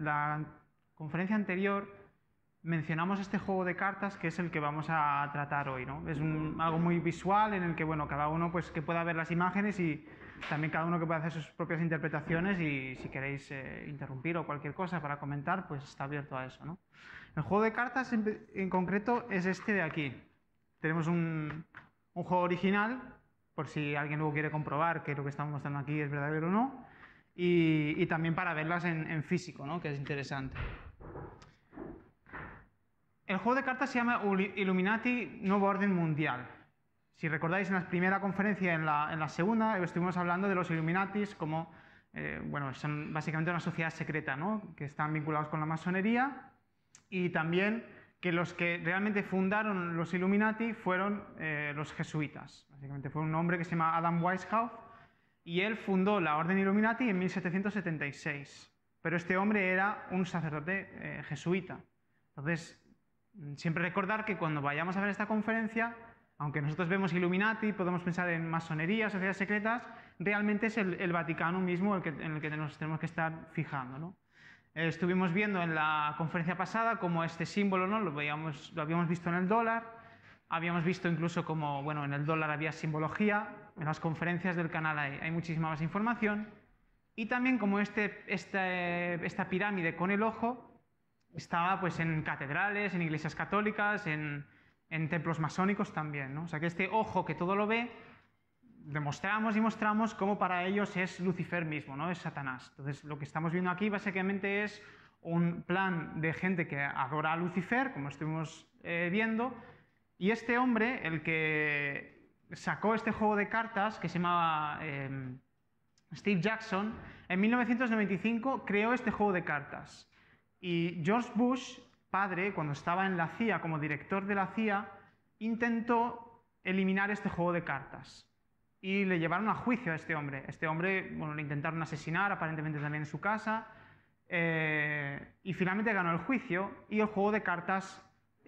la conferencia anterior mencionamos este juego de cartas que es el que vamos a tratar hoy, ¿no? Es un, algo muy visual en el que, bueno, cada uno pues que pueda ver las imágenes y también cada uno que pueda hacer sus propias interpretaciones y si queréis eh, interrumpir o cualquier cosa para comentar, pues está abierto a eso, ¿no? El juego de cartas en, concreto es este de aquí. Tenemos un, un juego original, por si alguien luego quiere comprobar que lo que estamos mostrando aquí es verdadero o no y, también para verlas en, físico, ¿no? que es interesante. El juego de cartas se llama Illuminati Nuevo Orden Mundial. Si recordáis, en la primera conferencia, en la, en la segunda, estuvimos hablando de los Illuminatis como, eh, bueno, son básicamente una sociedad secreta, ¿no? Que están vinculados con la masonería y también que los que realmente fundaron los Illuminati fueron eh, los jesuitas. Básicamente fue un hombre que se llama Adam Weishaupt y él fundó la Orden Illuminati en 1776. Pero este hombre era un sacerdote eh, jesuita. Entonces, mm, siempre recordar que cuando vayamos a ver esta conferencia, aunque nosotros vemos Illuminati, podemos pensar en masonería, sociedades secretas, realmente es el, Vaticano mismo el que, en el que nos tenemos que estar fijando. ¿no? Eh, estuvimos viendo en la conferencia pasada cómo este símbolo ¿no? lo, veíamos, lo habíamos visto en el dólar, habíamos visto incluso como bueno, en el dólar había simbología, en las conferencias del canal hay, hay muchísima más información. Y también como este, este esta pirámide con el ojo estaba pues en catedrales, en iglesias católicas, en, templos masónicos también. ¿no? O sea que este ojo que todo lo ve, demostramos y mostramos cómo para ellos es Lucifer mismo, ¿no? es Satanás. Entonces lo que estamos viendo aquí básicamente es un plan de gente que adora a Lucifer, como estuvimos eh, viendo, y este hombre, el que sacó este juego de cartas que se llamaba em, Steve Jackson, en 1995 creó este juego de cartas. Y George Bush, padre, cuando estaba en la CIA como director de la CIA, intentó eliminar este juego de cartas. Y le llevaron a juicio a este hombre. Este hombre, bueno, le intentaron asesinar, aparentemente también en su casa. Eh, y finalmente ganó el juicio y el juego de cartas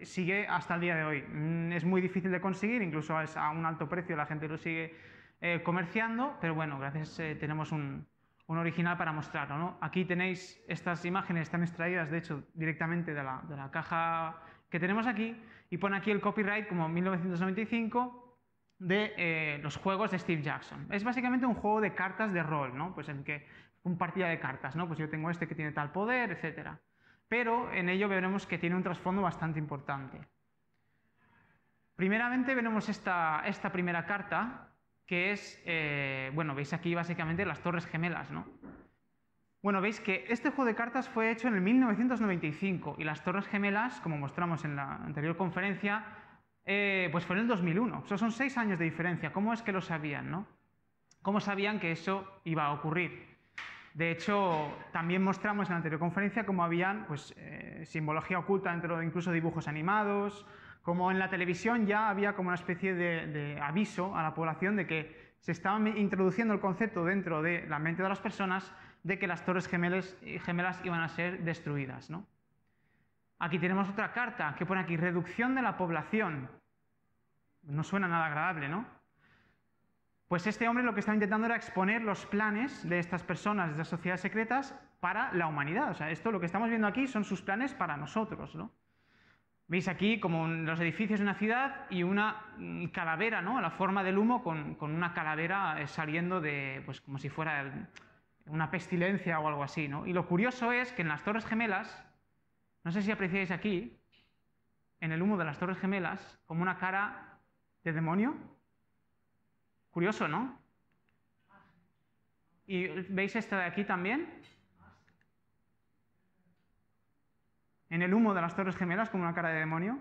sigue hasta el día de hoy. Mm, es muy difícil de conseguir, incluso es a un alto precio, la gente lo sigue eh, comerciando, pero bueno, gracias eh, tenemos un, un, original para mostrarlo. Aquí tenéis estas imágenes, están extraídas de hecho directamente de la, de la caja que tenemos aquí y pone aquí el copyright como 1995 de eh, los juegos de Steve Jackson. Es básicamente un juego de cartas de rol, ¿no? Pues en que un partida de cartas, ¿no? Pues yo tengo este que tiene tal poder, etcétera pero en ello veremos que tiene un trasfondo bastante importante. Primeramente veremos esta, primera carta, que es, eh, bueno, veis aquí básicamente las Torres Gemelas, ¿no? Bueno, veis que este juego de cartas fue hecho en el 1995 y las Torres Gemelas, como mostramos en la anterior conferencia, eh, pues fueron en el 2001. Eso son seis años de diferencia. ¿Cómo es que lo sabían, no? ¿Cómo sabían que eso iba a ocurrir? De hecho, también mostramos en la anterior conferencia cómo habían pues, eh, simbología oculta dentro de incluso dibujos animados, como en la televisión ya había como una especie de, aviso a la población de que se estaba introduciendo el concepto dentro de la mente de las personas de que las torres gemelas, gemelas iban a ser destruidas. Aquí tenemos otra carta que pone aquí reducción de la población. No suena nada agradable, ¿no? Pues este hombre lo que estaba intentando era exponer los planes de estas personas, de estas sociedades secretas, para la humanidad. O sea, esto lo que estamos viendo aquí son sus planes para nosotros, ¿no? Veis aquí como los edificios de una ciudad y una mm, calavera, ¿no? La forma del humo con, una calavera eh, saliendo de, pues como si fuera una pestilencia o algo así, ¿no? Y lo curioso es que en las Torres Gemelas, no sé si apreciáis aquí, en el humo de las Torres Gemelas, como una cara de demonio, Curioso, ¿no? ¿Y veis esto de aquí también? En el humo de las Torres Gemelas, como una cara de demonio.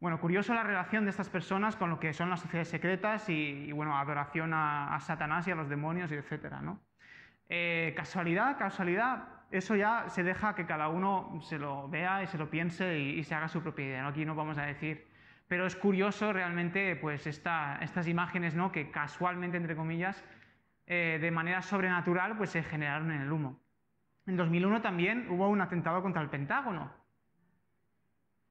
Bueno, curioso la relación de estas personas con lo que son las sociedades secretas y, bueno, adoración a, Satanás y a los demonios, etc. etcétera, ¿no? Eh, casualidad, casualidad, eso ya se deja que cada uno se lo vea y se lo piense y, se haga su propia idea. Aquí no vamos a decir pero es curioso realmente pues, estas imágenes ¿no? que casualmente, entre comillas, eh, de manera sobrenatural, pues se generaron en el humo. En 2001 también hubo un atentado contra el Pentágono.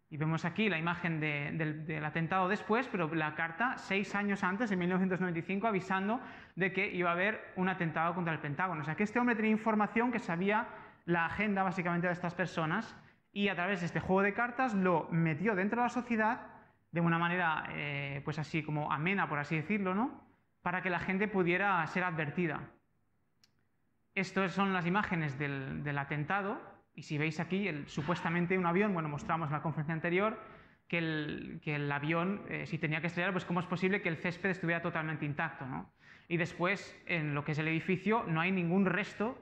Y vemos aquí la imagen del, del, atentado después, pero la carta seis años antes, en 1995, avisando de que iba a haber un atentado contra el Pentágono. O sea que este hombre tenía información que sabía la agenda básicamente de estas personas y a través de este juego de cartas lo metió dentro de la sociedad de una manera, eh, pues así como amena, por así decirlo, ¿no? Para que la gente pudiera ser advertida. Estas son las imágenes del, atentado, y si veis aquí, el, supuestamente un avión, bueno, mostramos en la conferencia anterior que el, que el avión, eh, si tenía que estrellar, pues cómo es posible que el césped estuviera totalmente intacto, Y después, en lo que es el edificio, no hay ningún resto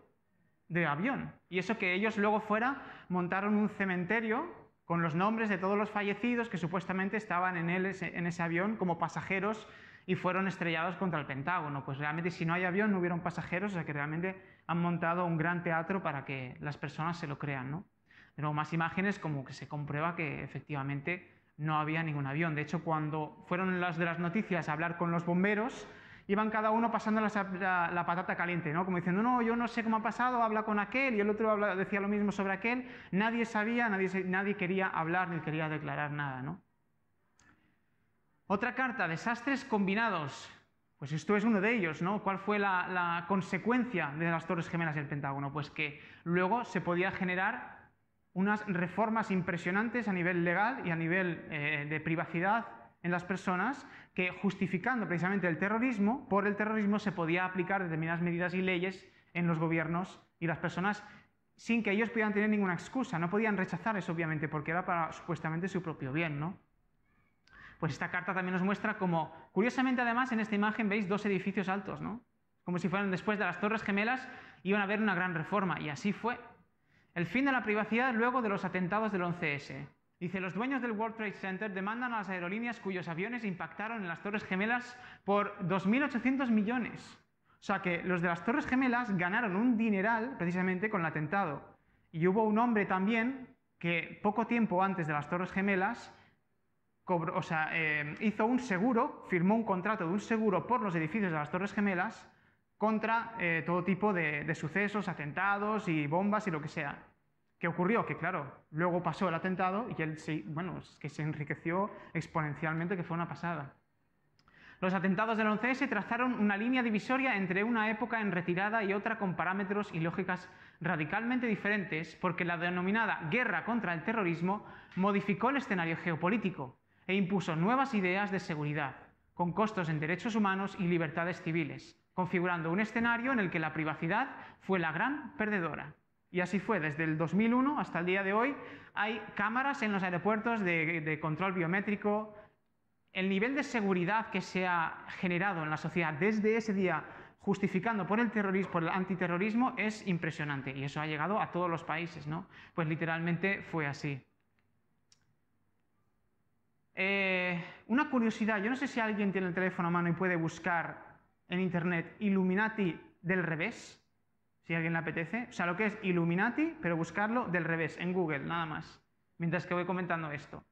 de avión. Y eso que ellos luego fuera montaron un cementerio con los nombres de todos los fallecidos que supuestamente estaban en, ese avión como pasajeros y fueron estrellados contra el Pentágono. Pues realmente si no hay avión no hubieron pasajeros, o sea que realmente han montado un gran teatro para que las personas se lo crean. ¿no? De más imágenes como que se comprueba que efectivamente no había ningún avión. De hecho, cuando fueron las de las noticias a hablar con los bomberos, iban cada uno pasando la, patata caliente, ¿no? Como diciendo, no, yo no sé cómo ha pasado, habla con aquel, y el otro decía lo mismo sobre aquel, nadie sabía, nadie, quería hablar ni quería declarar nada, Otra carta, desastres combinados. Pues esto es uno de ellos, ¿no? ¿Cuál fue la, consecuencia de las Torres Gemelas del Pentágono? Pues que luego se podía generar unas reformas impresionantes a nivel legal y a nivel eh, de privacidad en las personas que justificando precisamente el terrorismo, por el terrorismo se podía aplicar determinadas medidas y leyes en los gobiernos y las personas sin que ellos pudieran tener ninguna excusa, no podían rechazar eso obviamente porque era para supuestamente su propio bien, ¿no? Pues esta carta también nos muestra como, curiosamente además en esta imagen veis dos edificios altos, ¿no? Como si fueran después de las Torres Gemelas iban a haber una gran reforma y así fue. El fin de la privacidad luego de los atentados del 11S. Dice, los dueños del World Trade Center demandan a las aerolíneas cuyos aviones impactaron en las Torres Gemelas por 2.800 millones. O sea que los de las Torres Gemelas ganaron un dineral precisamente con el atentado. Y hubo un hombre también que poco tiempo antes de las Torres Gemelas eh, hizo un seguro, firmó un contrato de un seguro por los edificios de las Torres Gemelas contra eh, todo tipo de sucesos, atentados y bombas y lo que sea. ¿Qué ocurrió? Que claro, luego pasó el atentado y él se, bueno, que se enriqueció exponencialmente, que fue una pasada. Los atentados del 11S trazaron una línea divisoria entre una época en retirada y otra con parámetros y lógicas radicalmente diferentes, porque la denominada guerra contra el terrorismo modificó el escenario geopolítico e impuso nuevas ideas de seguridad, con costos en derechos humanos y libertades civiles, configurando un escenario en el que la privacidad fue la gran perdedora. Y así fue, desde el 2001 hasta el día de hoy hay cámaras en los aeropuertos de, control biométrico. El nivel de seguridad que se ha generado en la sociedad desde ese día justificando por el terrorismo, por el antiterrorismo, es impresionante y eso ha llegado a todos los países, ¿no? Pues literalmente fue así. Eh, una curiosidad, yo no sé si alguien tiene el teléfono a mano y puede buscar en internet Illuminati del revés si a alguien le apetece. O sea, lo que es Illuminati, pero buscarlo del revés, en Google, nada más. Mientras que voy comentando esto.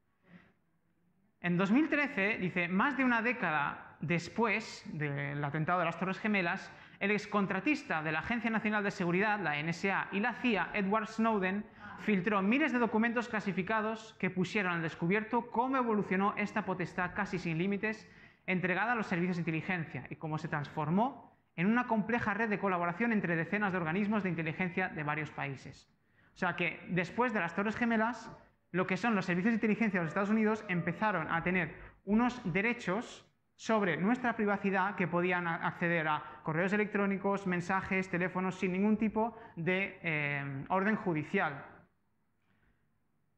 En 2013, dice, más de una década después del atentado de las Torres Gemelas, el excontratista de la Agencia Nacional de Seguridad, la NSA, y la CIA, Edward Snowden, filtró miles de documentos clasificados que pusieron al descubierto cómo evolucionó esta potestad casi sin límites entregada a los servicios de inteligencia y cómo se transformó en una compleja red de colaboración entre decenas de organismos de inteligencia de varios países. O sea que después de las Torres Gemelas, lo que son los servicios de inteligencia de los Estados Unidos empezaron a tener unos derechos sobre nuestra privacidad que podían acceder a correos electrónicos, mensajes, teléfonos sin ningún tipo de eh, orden judicial.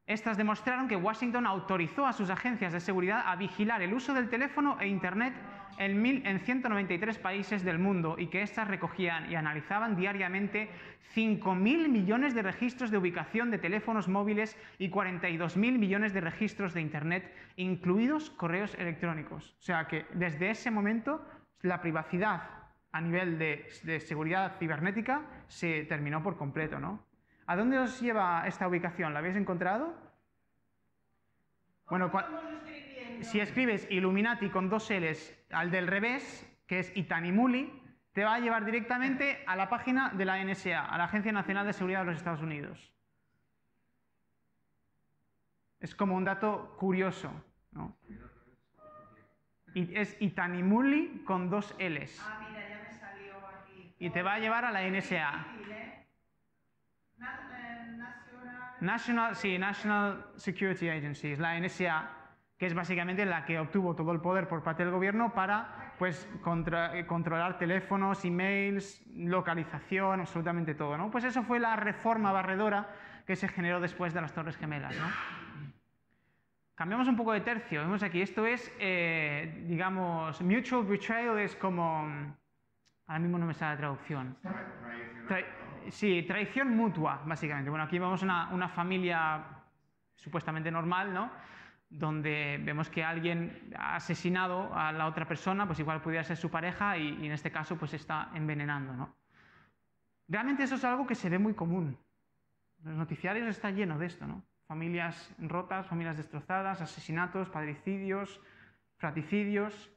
Estas demostraron que Washington autorizó a sus agencias de seguridad a vigilar el uso del teléfono e Internet en, 193 países del mundo y que éstas recogían y analizaban diariamente 5.000 millones de registros de ubicación de teléfonos móviles y 42.000 millones de registros de Internet, incluidos correos electrónicos. O sea que desde ese momento la privacidad a nivel de, de, seguridad cibernética se terminó por completo, ¿no? ¿A dónde os lleva esta ubicación? ¿La habéis encontrado? Bueno, cuando si escribes Illuminati con dos L's al del revés, que es Itanimuli, te va a llevar directamente a la página de la NSA, a la Agencia Nacional de Seguridad de los Estados Unidos. Es como un dato curioso. es Itanimuli con dos L's. Ah, mira, ya me salió aquí. Y te va a llevar a la NSA. ¿eh? Eh, National, sí, National Security Agency, es la NSA que es básicamente la que obtuvo todo el poder por parte del gobierno para pues, eh, controlar teléfonos, emails, localización, absolutamente todo. ¿no? Pues eso fue la reforma barredora que se generó después de las Torres Gemelas. Cambiamos un poco de tercio. Vemos aquí, esto es, eh, digamos, mutual betrayal es como... Ahora mismo no me sale la traducción. sí, traición mutua, básicamente. Bueno, aquí vamos una, una familia supuestamente normal, ¿no? donde vemos que alguien ha asesinado a la otra persona, pues igual pudiera ser su pareja y, en este caso pues está envenenando. Realmente eso es algo que se ve muy común. Los noticiarios están llenos de esto, ¿no? Familias rotas, familias destrozadas, asesinatos, padricidios, fratricidios.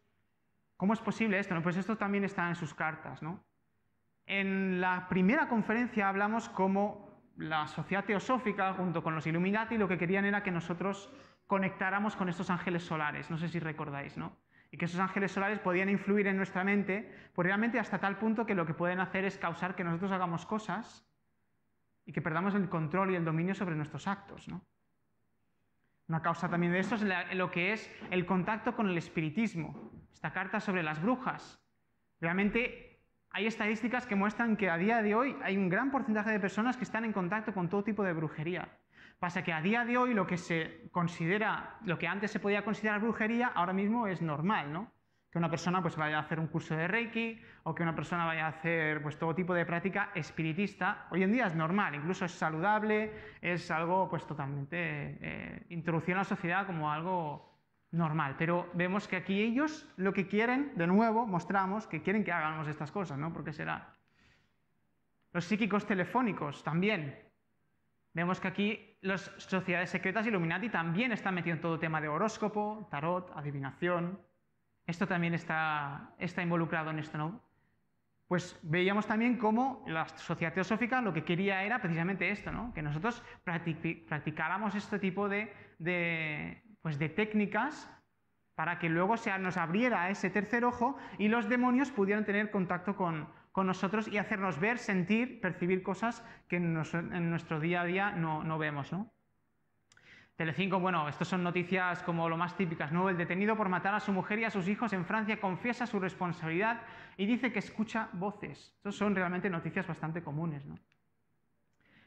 ¿Cómo es posible esto? Pues esto también está en sus cartas, ¿no? En la primera conferencia hablamos cómo la sociedad teosófica, junto con los Illuminati, lo que querían era que nosotros conectáramos con estos ángeles solares, no sé si recordáis, ¿no? Y que esos ángeles solares podían influir en nuestra mente, pues realmente hasta tal punto que lo que pueden hacer es causar que nosotros hagamos cosas y que perdamos el control y el dominio sobre nuestros actos, ¿no? Una causa también de esto es lo que es el contacto con el espiritismo. Esta carta sobre las brujas. Realmente hay estadísticas que muestran que a día de hoy hay un gran porcentaje de personas que están en contacto con todo tipo de brujería. Pasa que a día de hoy lo que se considera, lo que antes se podía considerar brujería, ahora mismo es normal, ¿no? Que una persona pues vaya a hacer un curso de Reiki o que una persona vaya a hacer pues todo tipo de práctica espiritista. Hoy en día es normal, incluso es saludable, es algo pues totalmente Introducción eh, introducido en la sociedad como algo normal. Pero vemos que aquí ellos lo que quieren, de nuevo, mostramos que quieren que hagamos estas cosas, ¿no? Porque será. Los psíquicos telefónicos también. Vemos que aquí las sociedades secretas Illuminati también están metidos en todo tema de horóscopo, tarot, adivinación. Esto también está, está involucrado en esto, ¿no? Pues veíamos también cómo la sociedad teosófica lo que quería era precisamente esto, ¿no? Que nosotros practicáramos este tipo de, de, pues de técnicas para que luego se nos abriera ese tercer ojo y los demonios pudieran tener contacto con, con nosotros y hacernos ver, sentir, percibir cosas que en, nuestro, día a día no, no vemos, ¿no? Telecinco, bueno, estas son noticias como lo más típicas, ¿no? El detenido por matar a su mujer y a sus hijos en Francia confiesa su responsabilidad y dice que escucha voces. Estas son realmente noticias bastante comunes, ¿no?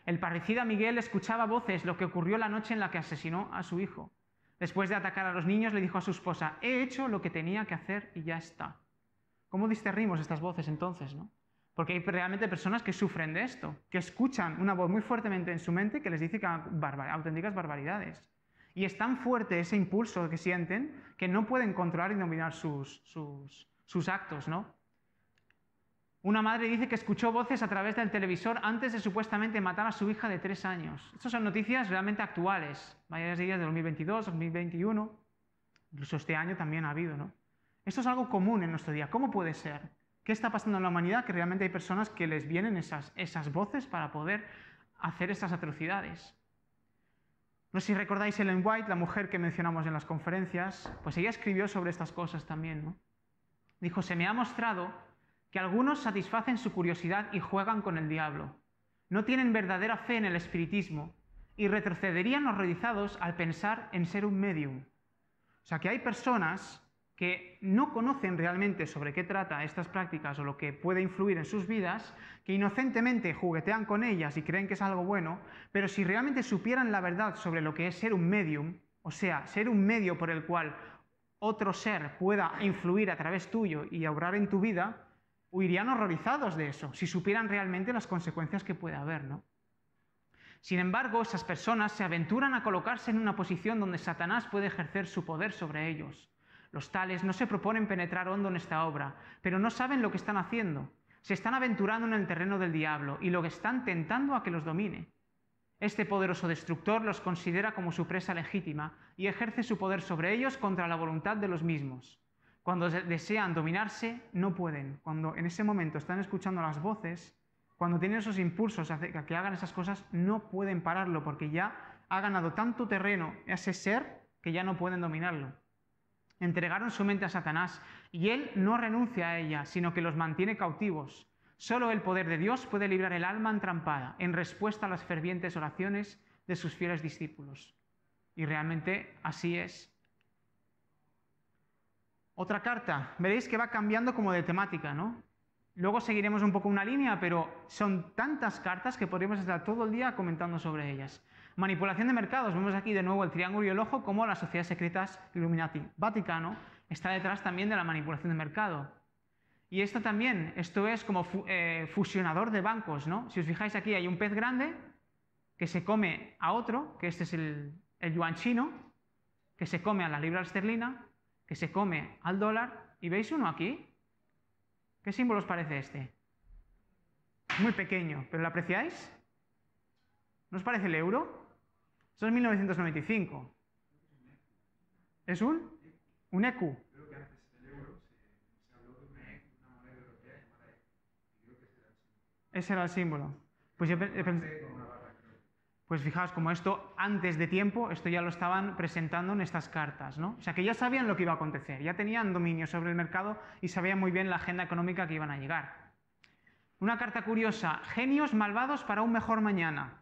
El parricida Miguel escuchaba voces, lo que ocurrió la noche en la que asesinó a su hijo. Después de atacar a los niños, le dijo a su esposa, he hecho lo que tenía que hacer y ya está. ¿Cómo discernimos estas voces entonces? ¿no? Porque hay realmente personas que sufren de esto, que escuchan una voz muy fuertemente en su mente que les dice que auténticas barbaridades. Y es tan fuerte ese impulso que sienten que no pueden controlar y dominar sus, actos, ¿no? Una madre dice que escuchó voces a través del televisor antes de supuestamente matar a su hija de tres años. Estas son noticias realmente actuales, varias de ellas de 2022, 2021, incluso este año también ha habido, ¿no? Esto es algo común en nuestro día. ¿Cómo puede ser? ¿Qué está pasando en la humanidad que realmente hay personas que les vienen esas, voces para poder hacer esas atrocidades? No sé si recordáis Ellen White, la mujer que mencionamos en las conferencias, pues ella escribió sobre estas cosas también. ¿no? Dijo, se me ha mostrado que algunos satisfacen su curiosidad y juegan con el diablo. No tienen verdadera fe en el espiritismo y retrocederían horrorizados al pensar en ser un medium. O sea que hay personas que no conocen realmente sobre qué trata estas prácticas o lo que puede influir en sus vidas, que inocentemente juguetean con ellas y creen que es algo bueno, pero si realmente supieran la verdad sobre lo que es ser un medium, o sea, ser un medio por el cual otro ser pueda influir a través tuyo y obrar en tu vida, huirían horrorizados de eso, si supieran realmente las consecuencias que puede haber, Sin embargo, esas personas se aventuran a colocarse en una posición donde Satanás puede ejercer su poder sobre ellos los tales no se proponen penetrar hondo en esta obra, pero no saben lo que están haciendo. Se están aventurando en el terreno del diablo y lo que están tentando a que los domine. Este poderoso destructor los considera como su presa legítima y ejerce su poder sobre ellos contra la voluntad de los mismos. Cuando desean dominarse, no pueden. Cuando en ese momento están escuchando las voces, cuando tienen esos impulsos a que hagan esas cosas, no pueden pararlo porque ya ha ganado tanto terreno ese ser que ya no pueden dominarlo entregaron su mente a Satanás y él no renuncia a ella, sino que los mantiene cautivos. Solo el poder de Dios puede librar el alma entrampada en respuesta a las fervientes oraciones de sus fieles discípulos. Y realmente así es. Otra carta, veréis que va cambiando como de temática, ¿no? Luego seguiremos un poco una línea, pero son tantas cartas que podríamos estar todo el día comentando sobre ellas. Manipulación de mercados. Vemos aquí de nuevo el triángulo y el ojo como las sociedades secretas Illuminati. Vaticano está detrás también de la manipulación de mercado. Y esto también, esto es como eh, fusionador de bancos, ¿no? Si os fijáis aquí hay un pez grande que se come a otro, que este es el, el yuan chino, que se come a la libra esterlina, que se come al dólar. ¿Y veis uno aquí? ¿Qué símbolo os parece este? Muy pequeño, ¿pero lo apreciáis? ¿Nos parece el euro? Eso es 1995. ¿Es un? Un EQ. ese era el símbolo. Ese era el símbolo. Pues, pues fijaos, como esto antes de tiempo, esto ya lo estaban presentando en estas cartas, ¿no? O sea que ya sabían lo que iba a acontecer, ya tenían dominio sobre el mercado y sabían muy bien la agenda económica que iban a llegar. Una carta curiosa, genios malvados para un mejor mañana.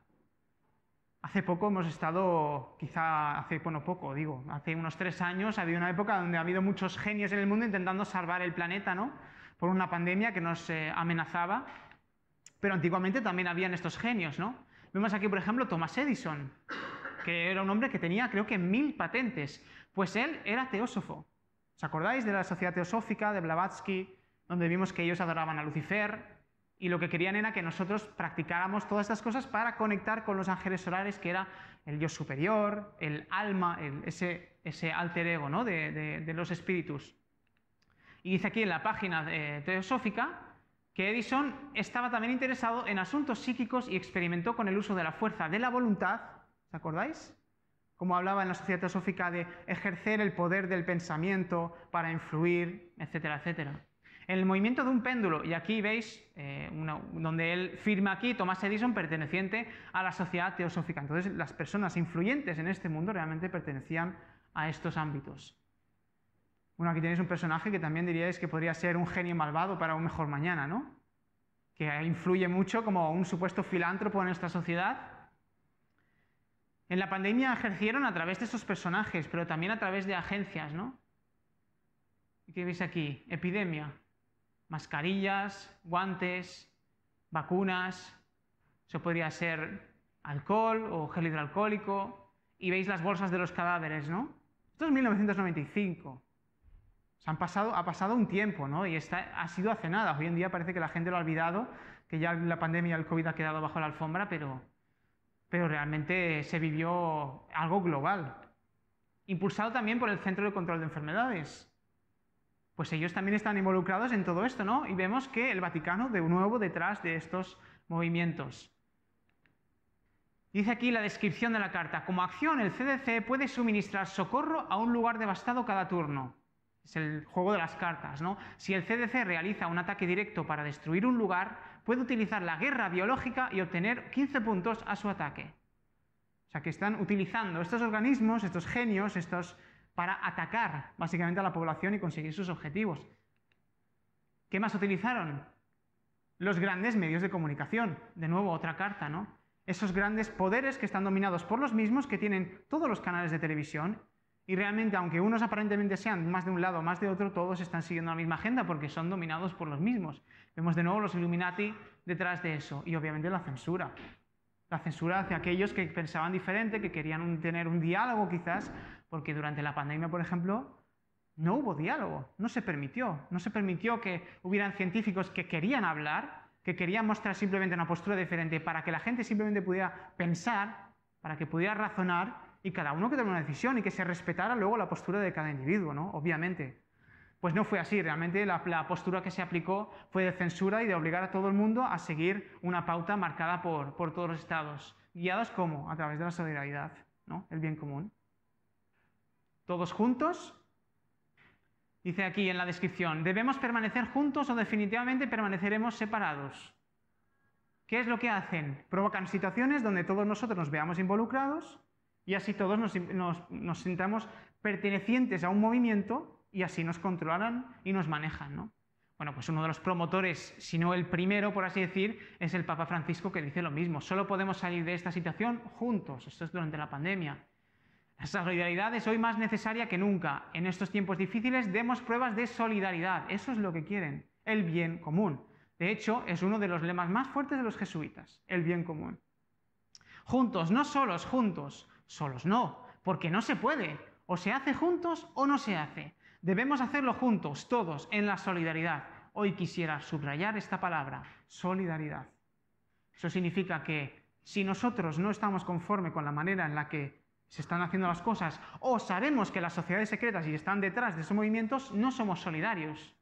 Hace poco hemos estado, quizá hace poco, digo, hace unos tres años, ha habido una época donde ha habido muchos genios en el mundo intentando salvar el planeta, ¿no? Por una pandemia que nos eh, amenazaba. Pero antiguamente también habían estos genios, ¿no? Vemos aquí, por ejemplo, Thomas Edison, que era un hombre que tenía, creo que, mil patentes. Pues él era teósofo. ¿Os acordáis de la sociedad teosófica de Blavatsky, donde vimos que ellos adoraban a Lucifer, y lo que querían era que nosotros practicáramos todas estas cosas para conectar con los ángeles solares, que era el yo superior, el alma, ese, alter ego ¿no? de, los espíritus. Y dice aquí en la página eh, teosófica que Edison estaba también interesado en asuntos psíquicos y experimentó con el uso de la fuerza de la voluntad, ¿os acordáis? Como hablaba en la sociedad teosófica de ejercer el poder del pensamiento para influir, etcétera, etcétera el movimiento de un péndulo, y aquí veis eh, donde él firma aquí Thomas Edison perteneciente a la sociedad teosófica. Entonces las personas influyentes en este mundo realmente pertenecían a estos ámbitos. Bueno, aquí tenéis un personaje que también diríais que podría ser un genio malvado para un mejor mañana, ¿no? Que influye mucho como un supuesto filántropo en nuestra sociedad. En la pandemia ejercieron a través de estos personajes, pero también a través de agencias, ¿no? ¿Y qué veis aquí? Epidemia mascarillas, guantes, vacunas, eso podría ser alcohol o gel hidroalcohólico, y veis las bolsas de los cadáveres, ¿no? Esto es 1995. Se han ha pasado un tiempo, ¿no? Y ha sido hace nada. Hoy en día parece que la gente lo ha olvidado, que ya la pandemia del COVID ha quedado bajo la alfombra, pero, pero realmente se vivió algo global. Impulsado también por el Centro de Control de Enfermedades, pues ellos también están involucrados en todo esto, ¿no? Y vemos que el Vaticano de nuevo detrás de estos movimientos. Dice aquí la descripción de la carta, como acción el CDC puede suministrar socorro a un lugar devastado cada turno. Es el juego de las cartas, ¿no? Si el CDC realiza un ataque directo para destruir un lugar, puede utilizar la guerra biológica y obtener 15 puntos a su ataque. O sea, que están utilizando estos organismos, estos genios, estos para atacar básicamente a la población y conseguir sus objetivos. ¿Qué más utilizaron? Los grandes medios de comunicación. De nuevo, otra carta, ¿no? Esos grandes poderes que están dominados por los mismos, que tienen todos los canales de televisión, y realmente, aunque unos aparentemente sean más de un lado, más de otro, todos están siguiendo la misma agenda porque son dominados por los mismos. Vemos de nuevo los Illuminati detrás de eso. Y obviamente la censura. La censura hacia aquellos que pensaban diferente, que querían tener un diálogo quizás, porque durante la pandemia, por ejemplo, no hubo diálogo, no se permitió. No se permitió que hubieran científicos que querían hablar, que querían mostrar simplemente una postura diferente para que la gente simplemente pudiera pensar, para que pudiera razonar y cada uno que tomara una decisión y que se respetara luego la postura de cada individuo, ¿no? Obviamente. Pues no fue así, realmente la, postura que se aplicó fue de censura y de obligar a todo el mundo a seguir una pauta marcada por, por todos los estados, guiados como a través de la solidaridad, ¿no? El bien común. ¿Todos juntos? Dice aquí en la descripción, ¿debemos permanecer juntos o definitivamente permaneceremos separados? ¿Qué es lo que hacen? Provocan situaciones donde todos nosotros nos veamos involucrados y así todos nos, sintamos pertenecientes a un movimiento y así nos controlan y nos manejan. Bueno, pues uno de los promotores, si no el primero, por así decir, es el Papa Francisco que dice lo mismo. Solo podemos salir de esta situación juntos. Esto es durante la pandemia. La solidaridad es hoy más necesaria que nunca. En estos tiempos difíciles demos pruebas de solidaridad. Eso es lo que quieren, el bien común. De hecho, es uno de los lemas más fuertes de los jesuitas, el bien común. Juntos, no solos, juntos. Solos no, porque no se puede. O se hace juntos o no se hace. Debemos hacerlo juntos, todos, en la solidaridad. Hoy quisiera subrayar esta palabra, solidaridad. Eso significa que si nosotros no estamos conforme con la manera en la que se están haciendo las cosas, o sabemos que las sociedades secretas y están detrás de esos movimientos, no somos solidarios,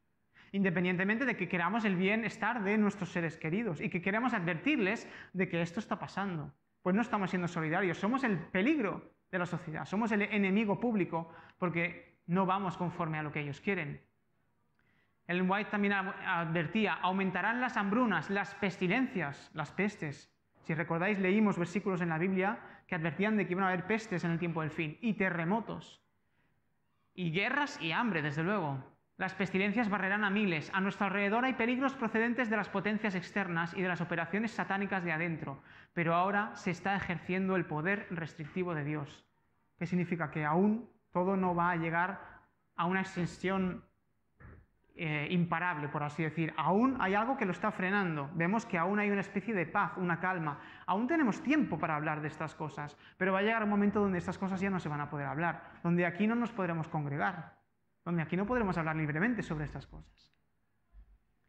independientemente de que queramos el bienestar de nuestros seres queridos y que queramos advertirles de que esto está pasando. Pues no estamos siendo solidarios, somos el peligro de la sociedad, somos el enemigo público porque no vamos conforme a lo que ellos quieren. Ellen White también advertía, aumentarán las hambrunas, las pestilencias, las pestes, si recordáis, leímos versículos en la Biblia que advertían de que iban a haber pestes en el tiempo del fin, y terremotos, y guerras y hambre, desde luego. Las pestilencias barrerán a miles. A nuestro alrededor hay peligros procedentes de las potencias externas y de las operaciones satánicas de adentro, pero ahora se está ejerciendo el poder restrictivo de Dios. ¿Qué significa? Que aún todo no va a llegar a una extensión eh, imparable, por así decir. Aún hay algo que lo está frenando. Vemos que aún hay una especie de paz, una calma. Aún tenemos tiempo para hablar de estas cosas, pero va a llegar un momento donde estas cosas ya no se van a poder hablar, donde aquí no nos podremos congregar, donde aquí no podremos hablar libremente sobre estas cosas.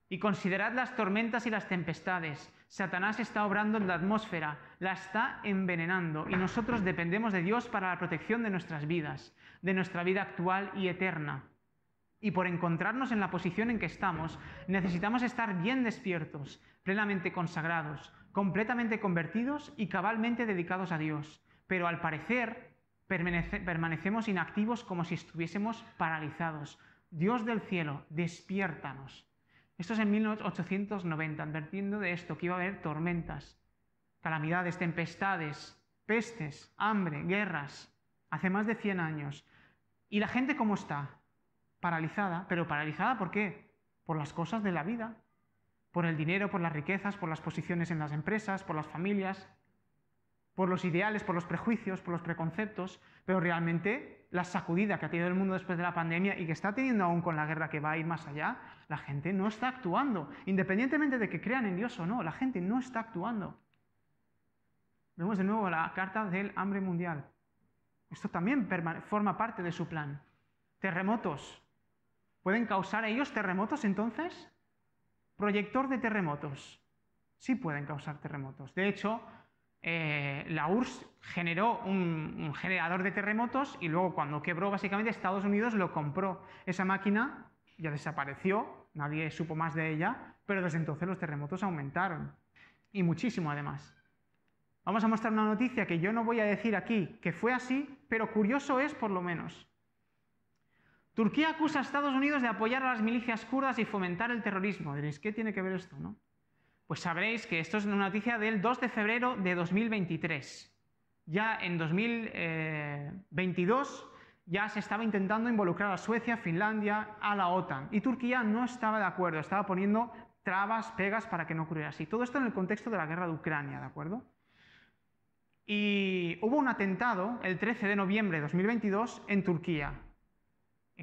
Y considerad las tormentas y las tempestades. Satanás está obrando en la atmósfera, la está envenenando y nosotros dependemos de Dios para la protección de nuestras vidas, de nuestra vida actual y eterna. Y por encontrarnos en la posición en que estamos, necesitamos estar bien despiertos, plenamente consagrados, completamente convertidos y cabalmente dedicados a Dios. Pero al parecer, permanecemos inactivos como si estuviésemos paralizados. Dios del cielo, despiértanos. Esto es en 1890, advirtiendo de esto, que iba a haber tormentas, calamidades, tempestades, pestes, hambre, guerras, hace más de 100 años. ¿Y la gente cómo está? paralizada, pero paralizada ¿por qué? Por las cosas de la vida, por el dinero, por las riquezas, por las posiciones en las empresas, por las familias, por los ideales, por los prejuicios, por los preconceptos, pero realmente la sacudida que ha tenido el mundo después de la pandemia y que está teniendo aún con la guerra que va a ir más allá, la gente no está actuando, independientemente de que crean en Dios o no, la gente no está actuando. Vemos de nuevo la carta del hambre mundial. Esto también forma parte de su plan. Terremotos, ¿Pueden causar ellos terremotos entonces? Proyector de terremotos. Sí pueden causar terremotos. De hecho, eh, la URSS generó un, un, generador de terremotos y luego cuando quebró, básicamente Estados Unidos lo compró. Esa máquina ya desapareció, nadie supo más de ella, pero desde entonces los terremotos aumentaron. Y muchísimo además. Vamos a mostrar una noticia que yo no voy a decir aquí que fue así, pero curioso es por lo menos. Turquía acusa a Estados Unidos de apoyar a las milicias kurdas y fomentar el terrorismo. Diréis, ¿qué tiene que ver esto? No? Pues sabréis que esto es una noticia del 2 de febrero de 2023. Ya en 2022 eh, ya se estaba intentando involucrar a Suecia, Finlandia, a la OTAN. Y Turquía no estaba de acuerdo, estaba poniendo trabas, pegas para que no ocurriera así. Todo esto en el contexto de la guerra de Ucrania, ¿de acuerdo? Y hubo un atentado el 13 de noviembre de 2022 en Turquía.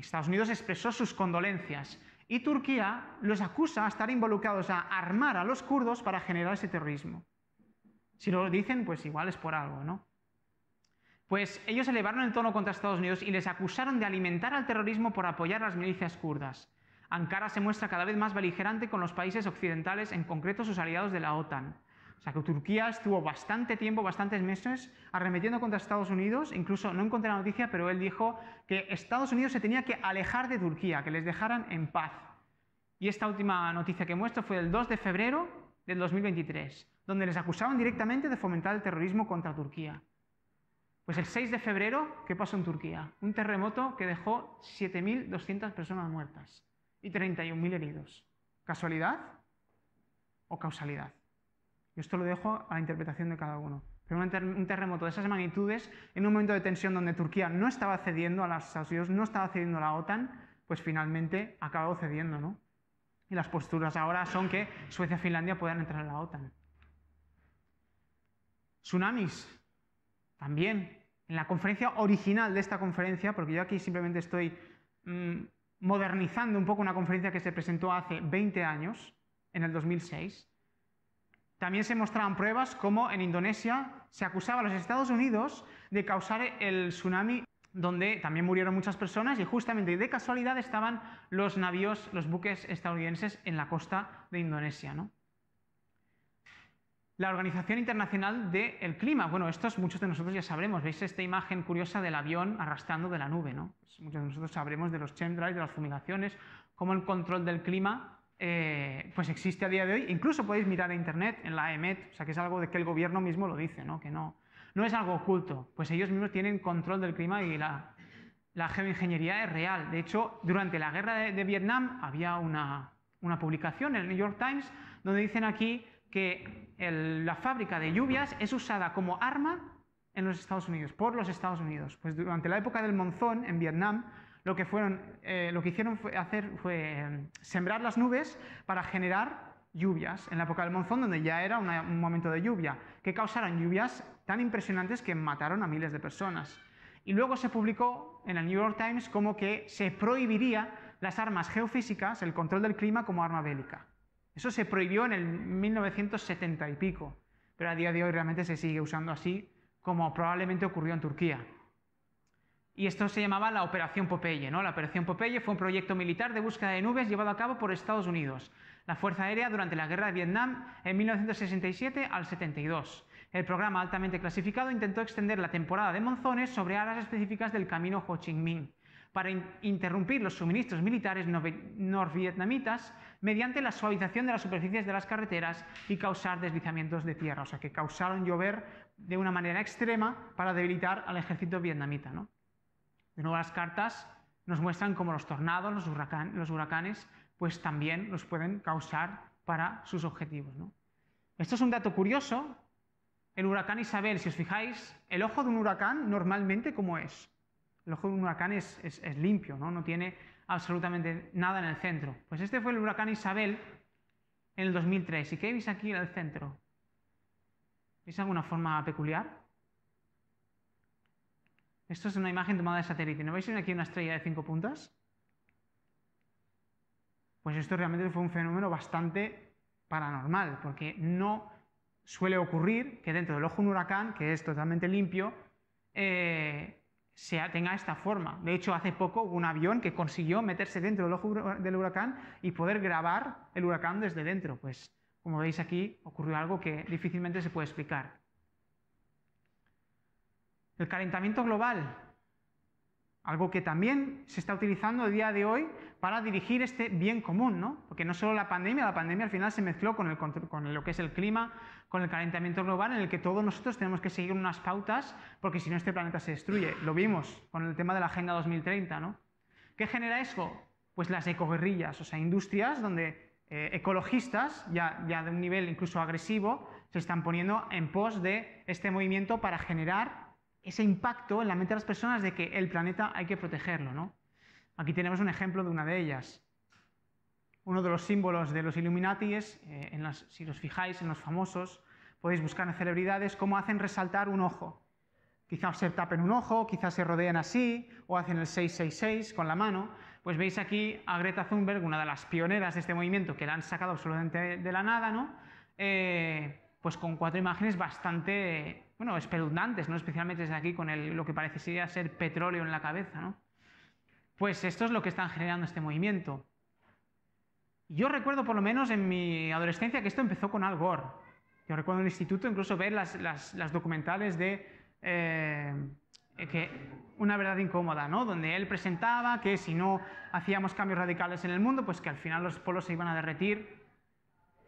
Estados Unidos expresó sus condolencias y Turquía los acusa de estar involucrados a armar a los kurdos para generar ese terrorismo. Si lo dicen, pues igual es por algo, ¿no? Pues ellos elevaron el tono contra Estados Unidos y les acusaron de alimentar al terrorismo por apoyar las milicias kurdas. Ankara se muestra cada vez más beligerante con los países occidentales, en concreto sus aliados de la OTAN. O sea que Turquía estuvo bastante tiempo, bastantes meses, arremetiendo contra Estados Unidos. Incluso no encontré la noticia, pero él dijo que Estados Unidos se tenía que alejar de Turquía, que les dejaran en paz. Y esta última noticia que muestro fue el 2 de febrero del 2023, donde les acusaban directamente de fomentar el terrorismo contra Turquía. Pues el 6 de febrero, ¿qué pasó en Turquía? Un terremoto que dejó 7.200 personas muertas y 31.000 heridos. ¿Casualidad o causalidad? Y esto lo dejo a la interpretación de cada uno. Pero un terremoto de esas magnitudes, en un momento de tensión donde Turquía no estaba cediendo a las no estaba cediendo a la OTAN, pues finalmente acabó cediendo, Y las posturas ahora son que Suecia y Finlandia puedan entrar en la OTAN. Tsunamis, también. En la conferencia original de esta conferencia, porque yo aquí simplemente estoy mm, modernizando un poco una conferencia que se presentó hace 20 años, en el 2006, también se mostraban pruebas como en Indonesia se acusaba a los Estados Unidos de causar el tsunami donde también murieron muchas personas y justamente de casualidad estaban los navíos, los buques estadounidenses en la costa de Indonesia. La Organización Internacional del Clima. Bueno, estos muchos de nosotros ya sabremos. Veis esta imagen curiosa del avión arrastrando de la nube. ¿no? muchos de nosotros sabremos de los chemtrails, de las fumigaciones, cómo el control del clima eh, pues existe a día de hoy. Incluso podéis mirar en internet, en la EMET, o sea que es algo de que el gobierno mismo lo dice, ¿no? que no, no es algo oculto, pues ellos mismos tienen control del clima y la, geoingeniería es real. De hecho, durante la guerra de, Vietnam había una, publicación en el New York Times donde dicen aquí que la fábrica de lluvias es usada como arma en los Estados Unidos, por los Estados Unidos. Pues durante la época del monzón en Vietnam, lo que, eh, lo que hicieron fue hacer fue em, sembrar las nubes para generar lluvias en la época del monzón, donde ya era un momento de lluvia, que causaron lluvias tan impresionantes que mataron a miles de personas. Y luego se publicó en el New York Times como que se prohibiría las armas geofísicas, el control del clima como arma bélica. Eso se prohibió en el 1970 y pico, pero a día de hoy realmente se sigue usando así, como probablemente ocurrió en Turquía. Y esto se llamaba la Operación Popeye. ¿no? La Operación Popeye fue un proyecto militar de búsqueda de nubes llevado a cabo por Estados Unidos, la Fuerza Aérea durante la Guerra de Vietnam en 1967 al 72. El programa altamente clasificado intentó extender la temporada de monzones sobre áreas específicas del camino Ho Chi Minh para interrumpir los suministros militares norvietnamitas mediante la suavización de las superficies de las carreteras y causar deslizamientos de tierra, o sea que causaron llover de una manera extrema para debilitar al ejército vietnamita. ¿no? De nuevo, las cartas nos muestran cómo los tornados, los, huracanes, pues también los pueden causar para sus objetivos. Esto es un dato curioso. El huracán Isabel, si os fijáis, el ojo de un huracán normalmente, ¿cómo es? El ojo de un huracán es, limpio, ¿no? no tiene absolutamente nada en el centro. Pues este fue el huracán Isabel en el 2003. ¿Y qué veis aquí en el centro? ¿Veis alguna forma peculiar? Esto es una imagen tomada de satélite. ¿No veis aquí una estrella de cinco puntas? Pues esto realmente fue un fenómeno bastante paranormal, porque no suele ocurrir que dentro del ojo un huracán, que es totalmente limpio, eh, se tenga esta forma. De hecho, hace poco hubo un avión que consiguió meterse dentro del ojo del huracán y poder grabar el huracán desde dentro. Pues, como veis aquí, ocurrió algo que difícilmente se puede explicar. El calentamiento global, algo que también se está utilizando a día de hoy para dirigir este bien común, ¿no? Porque no solo la pandemia, la pandemia al final se mezcló con, con lo que es el clima, con el calentamiento global, en el que todos nosotros tenemos que seguir unas pautas, porque si no este planeta se destruye. Lo vimos con el tema de la Agenda 2030, ¿no? ¿Qué genera eso? Pues las ecoguerrillas, o sea, industrias donde eh, ecologistas, ya, ya de un nivel incluso agresivo, se están poniendo en pos de este movimiento para generar ese impacto en la mente de las personas de que el planeta hay que protegerlo. ¿no? Aquí tenemos un ejemplo de una de ellas. Uno de los símbolos de los Illuminati es, eh, si los fijáis en los famosos, podéis buscar en celebridades cómo hacen resaltar un ojo. Quizás se tapen un ojo, quizás se rodean así, o hacen el 666 con la mano. Pues veis aquí a Greta Thunberg, una de las pioneras de este movimiento, que la han sacado absolutamente de la nada, ¿no? Eh, pues con cuatro imágenes bastante bueno, espeluznantes, ¿no? especialmente desde aquí con lo que parecería ser petróleo en la cabeza. Pues esto es lo que están generando este movimiento. Yo recuerdo, por lo menos en mi adolescencia, que esto empezó con Al Gore. Yo recuerdo en el instituto incluso ver las, documentales de eh, eh, que una verdad incómoda, ¿no? Donde él presentaba que si no hacíamos cambios radicales en el mundo, pues que al final los polos se iban a derretir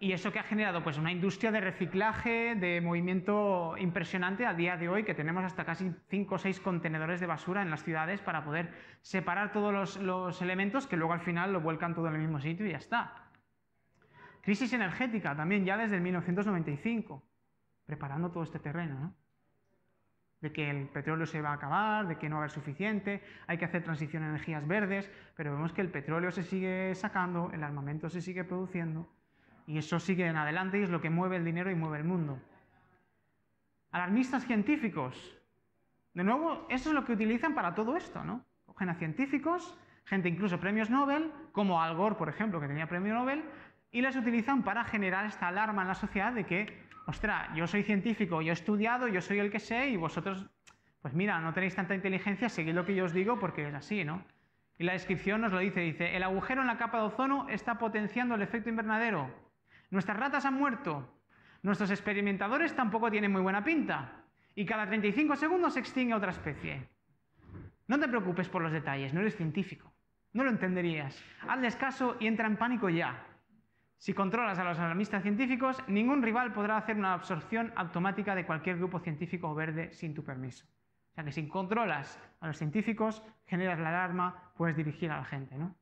y eso que ha generado pues, una industria de reciclaje, de movimiento impresionante a día de hoy, que tenemos hasta casi 5 o 6 contenedores de basura en las ciudades para poder separar todos los, elementos que luego al final lo vuelcan todo en el mismo sitio y ya está. Crisis energética también, ya desde el 1995, preparando todo este terreno. ¿no? de que el petróleo se va a acabar, de que no va a haber suficiente, hay que hacer transición a energías verdes, pero vemos que el petróleo se sigue sacando, el armamento se sigue produciendo, y eso sigue en adelante y es lo que mueve el dinero y mueve el mundo. Alarmistas científicos. De nuevo, eso es lo que utilizan para todo esto, ¿no? Cogen a científicos, gente incluso premios Nobel, como Al Gore, por ejemplo, que tenía premio Nobel, y las utilizan para generar esta alarma en la sociedad de que, ostra, yo soy científico, yo he estudiado, yo soy el que sé, y vosotros, pues mira, no tenéis tanta inteligencia, seguid lo que yo os digo porque es así, ¿no? Y la descripción nos lo dice, dice, el agujero en la capa de ozono está potenciando el efecto invernadero. Nuestras ratas han muerto. Nuestros experimentadores tampoco tienen muy buena pinta. Y cada 35 segundos se extingue otra especie. No te preocupes por los detalles, no eres científico. No lo entenderías. Hazles caso y entra en pánico ya. Si controlas a los alarmistas científicos, ningún rival podrá hacer una absorción automática de cualquier grupo científico o verde sin tu permiso. O sea que si controlas a los científicos, generas la alarma, puedes dirigir a la gente, ¿no?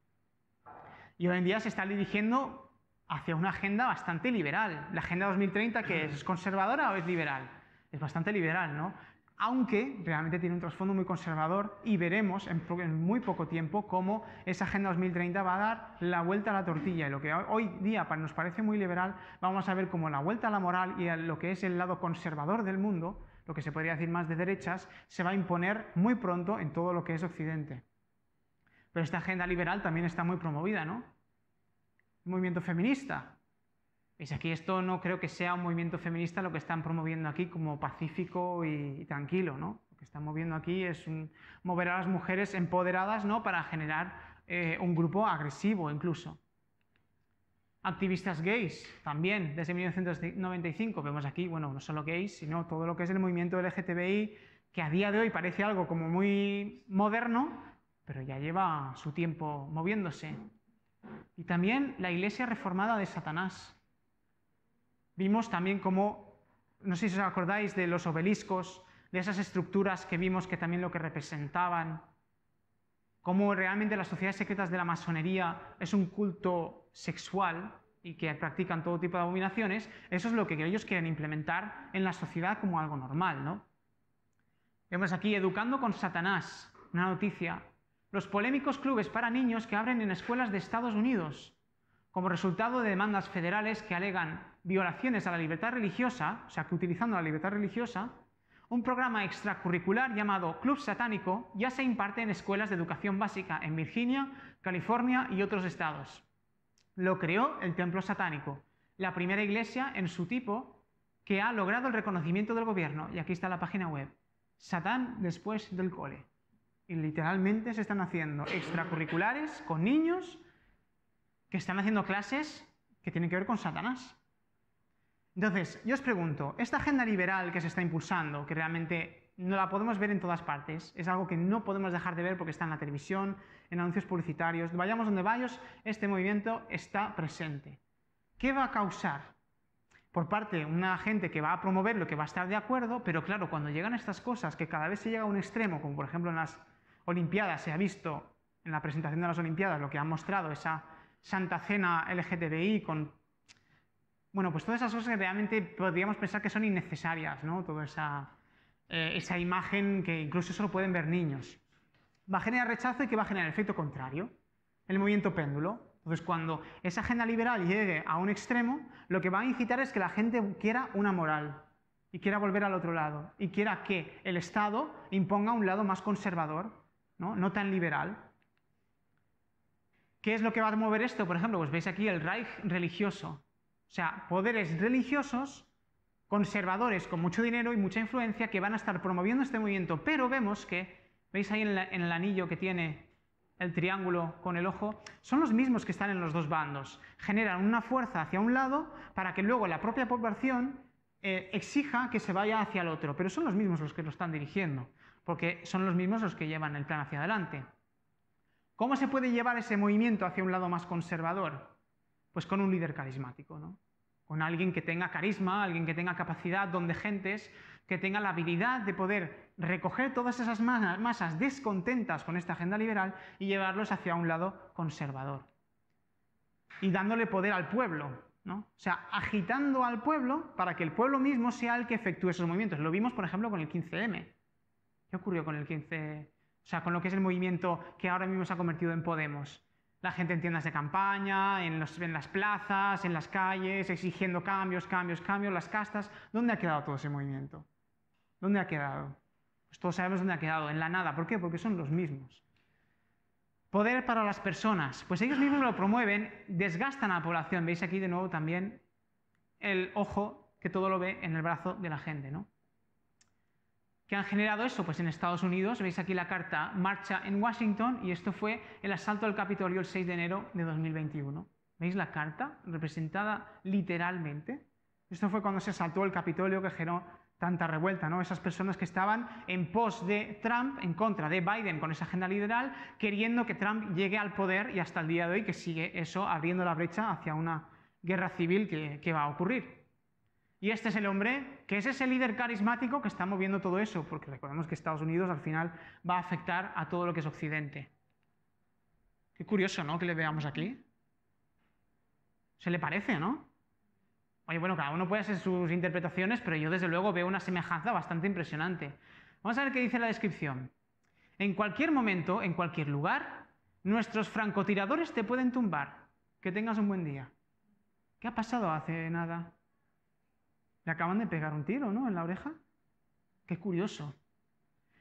Y hoy en día se está dirigiendo hacia una agenda bastante liberal. ¿La agenda 2030 que es? conservadora o es liberal? Es bastante liberal, ¿no? Aunque realmente tiene un trasfondo muy conservador y veremos en, en muy poco tiempo cómo esa Agenda 2030 va a dar la vuelta a la tortilla. Y lo que hoy día nos parece muy liberal, vamos a ver cómo la vuelta a la moral y a lo que es el lado conservador del mundo, lo que se podría decir más de derechas, se va a imponer muy pronto en todo lo que es Occidente. Pero esta agenda liberal también está muy promovida, ¿no? movimiento feminista. Veis, aquí esto no creo que sea un movimiento feminista lo que están promoviendo aquí como pacífico y, tranquilo, ¿no? Lo que están moviendo aquí es mover a las mujeres empoderadas, ¿no? Para generar eh, un grupo agresivo incluso. Activistas gays, también, desde 1995, vemos aquí, bueno, no solo gays, sino todo lo que es el movimiento LGTBI, que a día de hoy parece algo como muy moderno, pero ya lleva su tiempo moviéndose. Y también la iglesia reformada de Satanás. Vimos también cómo, no sé si os acordáis de los obeliscos, de esas estructuras que vimos que también lo que representaban, cómo realmente las sociedades secretas de la masonería es un culto sexual y que practican todo tipo de abominaciones, eso es lo que ellos quieren implementar en la sociedad como algo normal, ¿no? Vemos aquí Educando con Satanás, una noticia los polémicos clubes para niños que abren en escuelas de Estados Unidos, como resultado de demandas federales que alegan violaciones a la libertad religiosa, o sea, que utilizando la libertad religiosa, un programa extracurricular llamado Club Satánico ya se imparte en escuelas de educación básica en Virginia, California y otros estados. Lo creó el Templo Satánico, la primera iglesia en su tipo que ha logrado el reconocimiento del gobierno. Y aquí está la página web. Satán después del cole. Y literalmente se están haciendo extracurriculares con niños que están haciendo clases que tienen que ver con Satanás. Entonces, yo os pregunto, esta agenda liberal que se está impulsando, que realmente no la podemos ver en todas partes, es algo que no podemos dejar de ver porque está en la televisión, en anuncios publicitarios, vayamos donde vayamos, este movimiento está presente. ¿Qué va a causar? Por parte de una gente que va a promover lo que va a estar de acuerdo, pero claro, cuando llegan estas cosas, que cada vez se llega a un extremo, como por ejemplo en las Olimpiadas se ha visto en la presentación de las Olimpiadas lo que ha mostrado, esa Santa Cena LGTBI con... Bueno, pues todas esas cosas que realmente podríamos pensar que son innecesarias, ¿no? Toda esa, eh, esa imagen que incluso solo pueden ver niños. Va a generar rechazo y que va a generar el efecto contrario, el movimiento péndulo. Entonces, cuando esa agenda liberal llegue a un extremo, lo que va a incitar es que la gente quiera una moral y quiera volver al otro lado y quiera que el Estado imponga un lado más conservador ¿no? tan liberal. ¿Qué es lo que va a mover esto? Por ejemplo, pues veis aquí el Reich religioso. O sea, poderes religiosos, conservadores con mucho dinero y mucha influencia que van a estar promoviendo este movimiento. Pero vemos que, veis ahí en, el anillo que tiene el triángulo con el ojo, son los mismos que están en los dos bandos. Generan una fuerza hacia un lado para que luego la propia población eh, exija que se vaya hacia el otro, pero son los mismos los que lo están dirigiendo porque son los mismos los que llevan el plan hacia adelante. ¿Cómo se puede llevar ese movimiento hacia un lado más conservador? Pues con un líder carismático, ¿no? Con alguien que tenga carisma, alguien que tenga capacidad, donde gentes, que tenga la habilidad de poder recoger todas esas masas descontentas con esta agenda liberal y llevarlos hacia un lado conservador. Y dándole poder al pueblo, ¿no? O sea, agitando al pueblo para que el pueblo mismo sea el que efectúe esos movimientos. Lo vimos, por ejemplo, con el 15M. ¿Qué ocurrió con el 15? O sea, con lo que es el movimiento que ahora mismo se ha convertido en Podemos. La gente en tiendas de campaña, en, las plazas, en las calles, exigiendo cambios, cambios, cambios, las castas. ¿Dónde ha quedado todo ese movimiento? ¿Dónde ha quedado? Pues todos sabemos dónde ha quedado, en la nada. ¿Por qué? Porque son los mismos. Poder para las personas. Pues ellos mismos lo promueven, desgastan a la población. Veis aquí de nuevo también el ojo que todo lo ve en el brazo de la gente, ¿no? ¿Qué han generado eso? Pues en Estados Unidos, veis aquí la carta Marcha en Washington y esto fue el asalto al Capitolio el 6 de enero de 2021. ¿Veis la carta representada literalmente? Esto fue cuando se asaltó el Capitolio que generó tanta revuelta, ¿no? Esas personas que estaban en pos de Trump, en contra de Biden, con esa agenda liberal, queriendo que Trump llegue al poder y hasta el día de hoy que sigue eso abriendo la brecha hacia una guerra civil que va a ocurrir. Y este es el hombre que es ese líder carismático que está moviendo todo eso, porque recordemos que Estados Unidos al final va a afectar a todo lo que es Occidente. Qué curioso, ¿no? Que le veamos aquí. Se le parece, ¿no? Oye, bueno, cada uno puede hacer sus interpretaciones, pero yo desde luego veo una semejanza bastante impresionante. Vamos a ver qué dice la descripción. En cualquier momento, en cualquier lugar, nuestros francotiradores te pueden tumbar. Que tengas un buen día. ¿Qué ha pasado hace nada? Le acaban de pegar un tiro, ¿no? En la oreja. Qué curioso.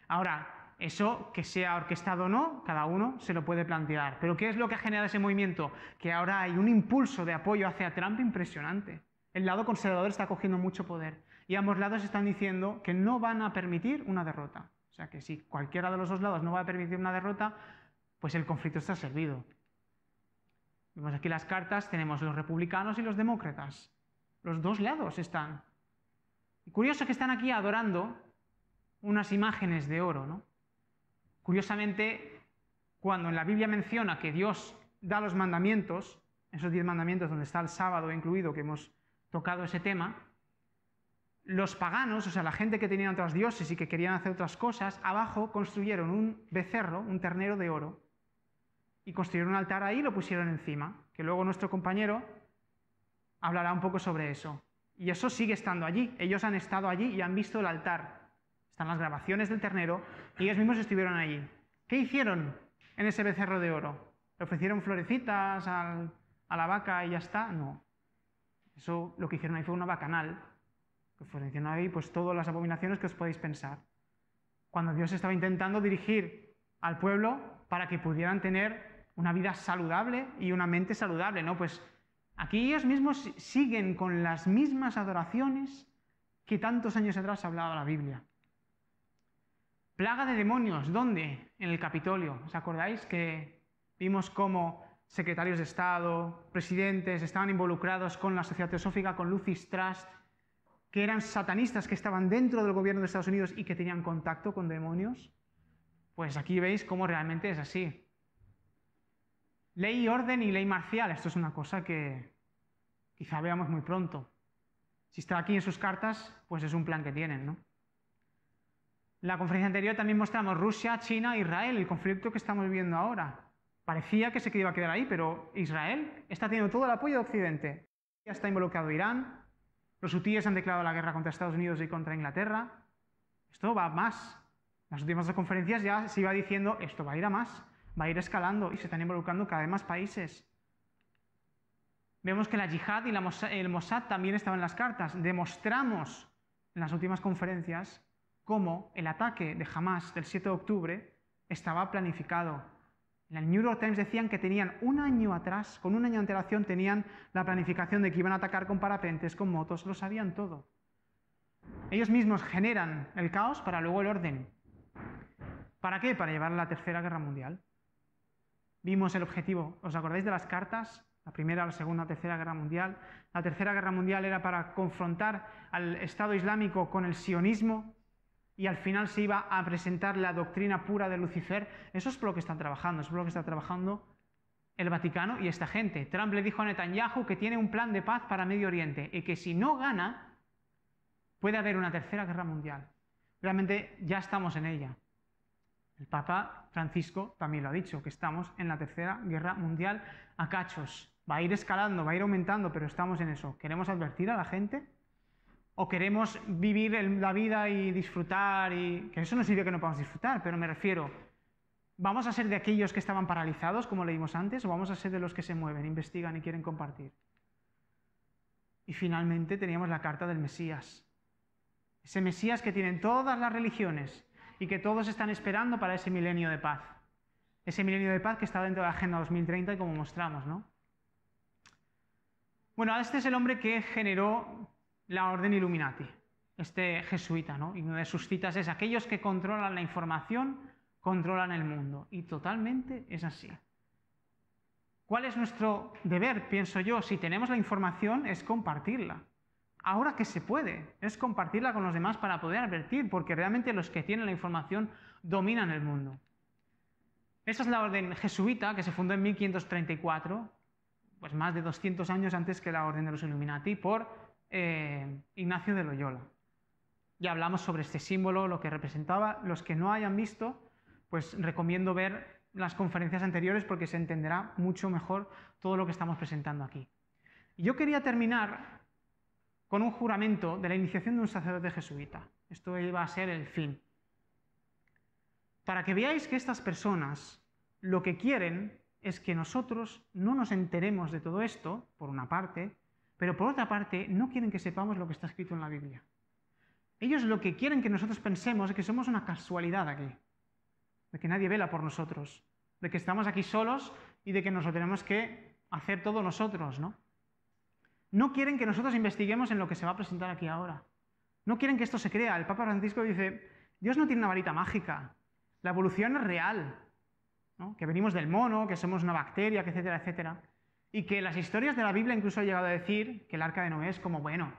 Ahora, eso que sea orquestado o no, cada uno se lo puede plantear. Pero ¿qué es lo que ha generado ese movimiento? Que ahora hay un impulso de apoyo hacia Trump impresionante. El lado conservador está cogiendo mucho poder y ambos lados están diciendo que no van a permitir una derrota. O sea que si cualquiera de los dos lados no va a permitir una derrota, pues el conflicto está servido. Vemos aquí las cartas, tenemos los republicanos y los demócratas. Los dos lados están curioso que están aquí adorando unas imágenes de oro, ¿no? Curiosamente, cuando en la Biblia menciona que Dios da los mandamientos, esos diez mandamientos donde está el sábado incluido, que hemos tocado ese tema, los paganos, o sea, la gente que tenía otros dioses y que querían hacer otras cosas, abajo construyeron un becerro, un ternero de oro, y construyeron un altar ahí y lo pusieron encima, que luego nuestro compañero hablará un poco sobre eso. Y eso sigue estando allí. Ellos han estado allí y han visto el altar. Están las grabaciones del ternero y ellos mismos estuvieron allí. ¿Qué hicieron en ese becerro de oro? ¿Le ofrecieron florecitas a la vaca y ya está? No. Eso lo que hicieron ahí fue una bacanal. Que ofrecieron ahí pues todas las abominaciones que os podéis pensar. Cuando Dios estaba intentando dirigir al pueblo para que pudieran tener una vida saludable y una mente saludable, ¿no? Pues Aquí ellos mismos siguen con las mismas adoraciones que tantos años atrás hablaba la Biblia. Plaga de demonios, ¿dónde? En el Capitolio. ¿Os acordáis que vimos cómo secretarios de Estado, presidentes, estaban involucrados con la Sociedad Teosófica, con Lucis Trust, que eran satanistas que estaban dentro del gobierno de Estados Unidos y que tenían contacto con demonios? Pues aquí veis cómo realmente es así. Ley y orden y ley marcial. Esto es una cosa que quizá veamos muy pronto. Si está aquí en sus cartas, pues es un plan que tienen, ¿no? En la conferencia anterior también mostramos Rusia, China, Israel, el conflicto que estamos viviendo ahora. Parecía que se iba a quedar ahí, pero Israel está teniendo todo el apoyo de Occidente. Ya está involucrado Irán, los hutíes han declarado la guerra contra Estados Unidos y contra Inglaterra. Esto va más. En las últimas dos conferencias ya se iba diciendo esto va a ir a más va a ir escalando y se están involucrando cada vez más países. Vemos que la yihad y el Mossad también estaban en las cartas. Demostramos en las últimas conferencias cómo el ataque de Hamas del 7 de octubre estaba planificado. En el New York Times decían que tenían un año atrás, con un año de antelación, tenían la planificación de que iban a atacar con parapentes, con motos, lo sabían todo. Ellos mismos generan el caos para luego el orden. ¿Para qué? Para llevar a la Tercera Guerra Mundial vimos el objetivo. ¿Os acordáis de las cartas? La primera, la segunda, la tercera guerra mundial. La tercera guerra mundial era para confrontar al Estado Islámico con el sionismo y al final se iba a presentar la doctrina pura de Lucifer. Eso es por lo que están trabajando, es por lo que está trabajando el Vaticano y esta gente. Trump le dijo a Netanyahu que tiene un plan de paz para Medio Oriente y que si no gana, puede haber una tercera guerra mundial. Realmente ya estamos en ella. El Papa Francisco también lo ha dicho, que estamos en la Tercera Guerra Mundial a cachos. Va a ir escalando, va a ir aumentando, pero estamos en eso. ¿Queremos advertir a la gente? ¿O queremos vivir la vida y disfrutar? Y... Que eso no sirve que no podamos disfrutar, pero me refiero, ¿vamos a ser de aquellos que estaban paralizados, como leímos antes, o vamos a ser de los que se mueven, investigan y quieren compartir? Y finalmente teníamos la carta del Mesías. Ese Mesías que tienen todas las religiones, y que todos están esperando para ese milenio de paz. Ese milenio de paz que está dentro de la Agenda 2030 y como mostramos, ¿no? Bueno, este es el hombre que generó la Orden Illuminati, este jesuita, ¿no? Y una de sus citas es, aquellos que controlan la información controlan el mundo. Y totalmente es así. ¿Cuál es nuestro deber, pienso yo? Si tenemos la información es compartirla ahora que se puede, es compartirla con los demás para poder advertir, porque realmente los que tienen la información dominan el mundo. Esa es la orden jesuita que se fundó en 1534, pues más de 200 años antes que la orden de los Illuminati, por eh, Ignacio de Loyola. Ya hablamos sobre este símbolo, lo que representaba. Los que no hayan visto, pues recomiendo ver las conferencias anteriores porque se entenderá mucho mejor todo lo que estamos presentando aquí. Yo quería terminar con un juramento de la iniciación de un sacerdote jesuita. Esto iba a ser el fin. Para que veáis que estas personas lo que quieren es que nosotros no nos enteremos de todo esto, por una parte, pero por otra parte no quieren que sepamos lo que está escrito en la Biblia. Ellos lo que quieren que nosotros pensemos es que somos una casualidad aquí, de que nadie vela por nosotros, de que estamos aquí solos y de que nos lo tenemos que hacer todos nosotros, ¿no? no quieren que nosotros investiguemos en lo que se va a presentar aquí ahora. No quieren que esto se crea. El Papa Francisco dice, Dios no tiene una varita mágica, la evolución es real, que venimos del mono, que somos una bacteria, etcétera, etcétera. Y que las historias de la Biblia incluso han llegado a decir que el arca de Noé es como, bueno,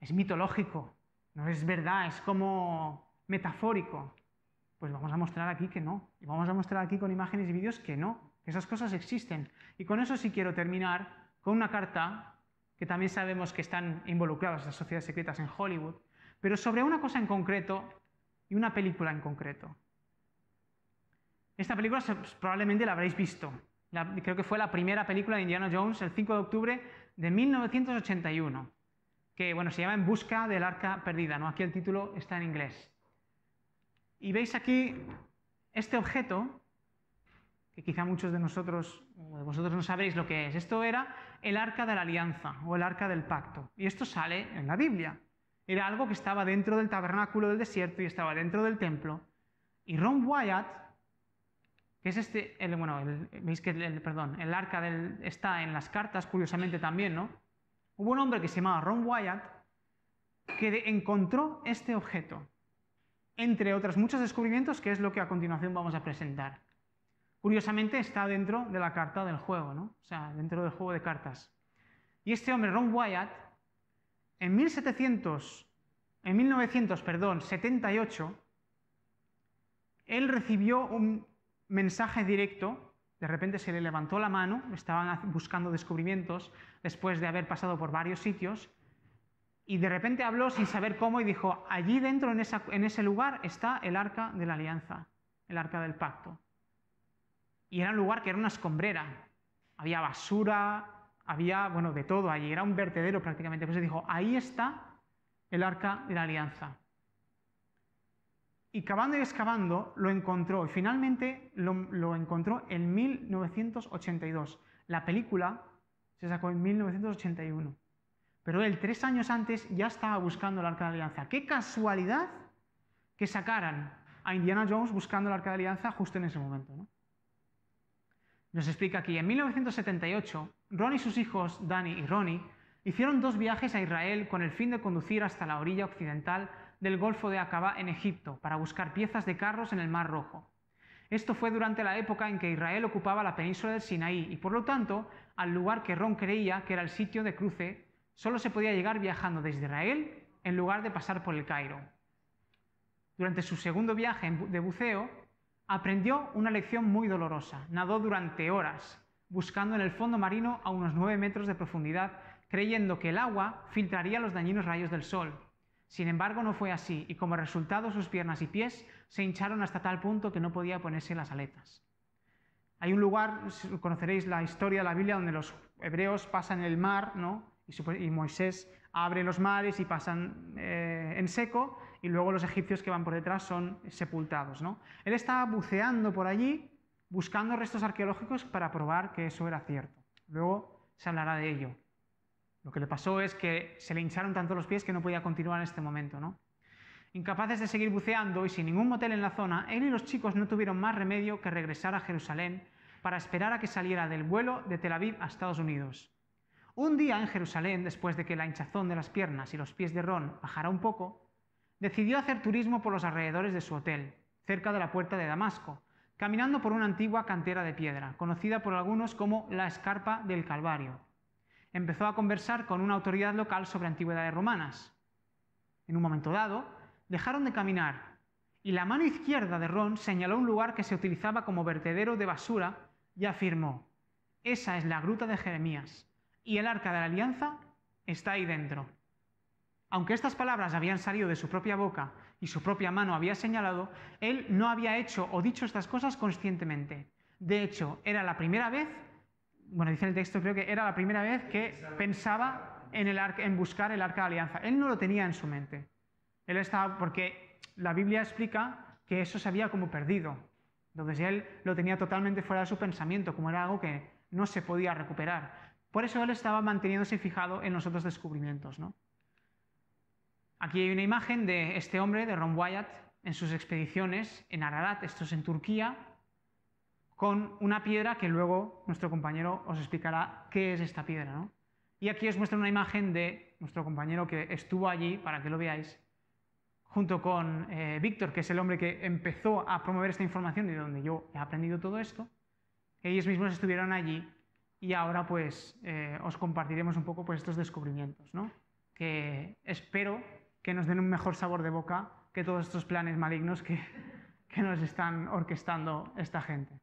es mitológico, no es verdad, es como metafórico. Pues vamos a mostrar aquí que no. Y vamos a mostrar aquí con imágenes y vídeos que no, que esas cosas existen. Y con eso sí quiero terminar con una carta que también sabemos que están involucradas las sociedades secretas en Hollywood, pero sobre una cosa en concreto y una película en concreto. Esta película pues, probablemente la habréis visto. creo que fue la primera película de Indiana Jones el 5 de octubre de 1981, que bueno, se llama En busca del arca perdida, ¿no? Aquí el título está en inglés. Y veis aquí este objeto, que quizá muchos de nosotros, de vosotros no sabréis lo que es. Esto era el arca de la alianza o el arca del pacto. Y esto sale en la Biblia. Era algo que estaba dentro del tabernáculo del desierto y estaba dentro del templo. Y Ron Wyatt, que es este, el, bueno, veis que el, perdón, el arca del, está en las cartas, curiosamente también, ¿no? Hubo un hombre que se llamaba Ron Wyatt que encontró este objeto, entre otros muchos descubrimientos, que es lo que a continuación vamos a presentar. Curiosamente está dentro de la carta del juego, ¿no? o sea, dentro del juego de cartas. Y este hombre, Ron Wyatt, en 1700, en 1900, perdón, 78, él recibió un mensaje directo, de repente se le levantó la mano, estaban buscando descubrimientos después de haber pasado por varios sitios, y de repente habló sin saber cómo y dijo, allí dentro, en ese lugar, está el arca de la alianza, el arca del pacto y era un lugar que era una escombrera. Había basura, había, bueno, de todo allí, era un vertedero prácticamente. Pues se dijo, ahí está el arca de la alianza. Y cavando y excavando lo encontró, y finalmente lo, encontró en 1982. La película se sacó en 1981. Pero él, tres años antes, ya estaba buscando el Arca de la Alianza. ¡Qué casualidad que sacaran a Indiana Jones buscando el Arca de la Alianza justo en ese momento! nos explica aquí, en 1978, Ron y sus hijos, Danny y Ronnie, hicieron dos viajes a Israel con el fin de conducir hasta la orilla occidental del Golfo de Aqaba en Egipto para buscar piezas de carros en el Mar Rojo. Esto fue durante la época en que Israel ocupaba la península del Sinaí y por lo tanto al lugar que Ron creía que era el sitio de cruce solo se podía llegar viajando desde Israel en lugar de pasar por el Cairo. Durante su segundo viaje de buceo, Aprendió una lección muy dolorosa. Nadó durante horas, buscando en el fondo marino a unos 9 metros de profundidad, creyendo que el agua filtraría los dañinos rayos del sol. Sin embargo, no fue así, y como resultado sus piernas y pies se hincharon hasta tal punto que no podía ponerse las aletas. Hay un lugar, conoceréis la historia de la Biblia, donde los hebreos pasan el mar, ¿no? Y, Moisés abre los mares y pasan eh, en seco, y luego los egipcios que van por detrás son sepultados. ¿no? Él estaba buceando por allí buscando restos arqueológicos para probar que eso era cierto. Luego se hablará de ello. Lo que le pasó es que se le hincharon tanto los pies que no podía continuar en este momento. ¿no? Incapaces de seguir buceando y sin ningún motel en la zona, él y los chicos no tuvieron más remedio que regresar a Jerusalén para esperar a que saliera del vuelo de Tel Aviv a Estados Unidos. Un día en Jerusalén, después de que la hinchazón de las piernas y los pies de Ron bajara un poco, decidió hacer turismo por los alrededores de su hotel, cerca de la puerta de Damasco, caminando por una antigua cantera de piedra, conocida por algunos como la Escarpa del Calvario. Empezó a conversar con una autoridad local sobre antigüedades romanas. En un momento dado, dejaron de caminar y la mano izquierda de Ron señaló un lugar que se utilizaba como vertedero de basura y afirmó, esa es la gruta de Jeremías, y el arca de la alianza está ahí dentro. Aunque estas palabras habían salido de su propia boca y su propia mano había señalado, él no había hecho o dicho estas cosas conscientemente. De hecho, era la primera vez, bueno, dice el texto, creo que era la primera vez que pensaba en, buscar el arca de alianza. Él no lo tenía en su mente. Él estaba, porque la Biblia explica que eso se había como perdido. Entonces él lo tenía totalmente fuera de su pensamiento, como era algo que no se podía recuperar. Por eso él estaba manteniéndose fijado en los otros descubrimientos, ¿no? Aquí hay una imagen de este hombre, de Ron Wyatt, en sus expediciones en Ararat, esto es en Turquía, con una piedra que luego nuestro compañero os explicará qué es esta piedra. ¿no? Y aquí os muestro una imagen de nuestro compañero que estuvo allí, para que lo veáis, junto con eh, Víctor, que es el hombre que empezó a promover esta información y donde yo he aprendido todo esto. Ellos mismos estuvieron allí y ahora pues eh, os compartiremos un poco pues, estos descubrimientos, ¿no? que espero que nos den un mejor sabor de boca que todos estos planes malignos que, que nos están orquestando esta gente.